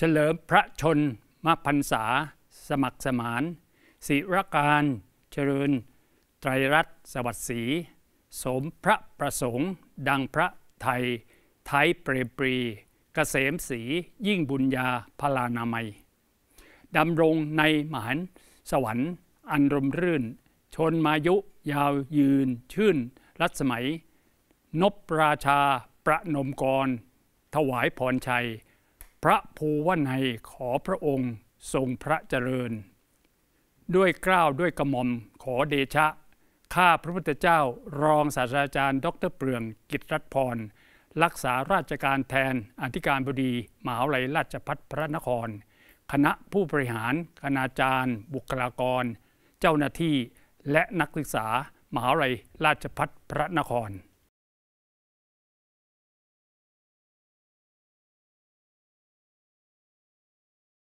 เฉลิมพระชนมพรรษา สมัครสมานศิรการเจริญไตรรัตน์สวัสดีสมพระประสงค์ ดังพระไทย ไทยเปรมปรีกเกษมศรียิ่งบุญญาพลานามัย ดำรงในมหันสวรรค์ อันรมรื่น ชนมายุยาวยืน ชื่น รัสมัยนบราชา ประนมกร ถวายพรชัยพระภูวนัยขอพระองค์ทรงพระเจริญ ด้วยกล้าวด้วยกระหม่อมขอเดชะ ข้าพระพุทธเจ้ารองศาสตราจารย์ดรเปลืองกิตรัตพรรักษาราชการแทนอธิการบดีมหาวิทยาลัยราชพัฒพระนคร คณะผู้บริหารคณาจารย์ บุคลากร เจ้าหน้าที่และนักศึกษามหาวิทยาลัย ราชพัฒพระนคร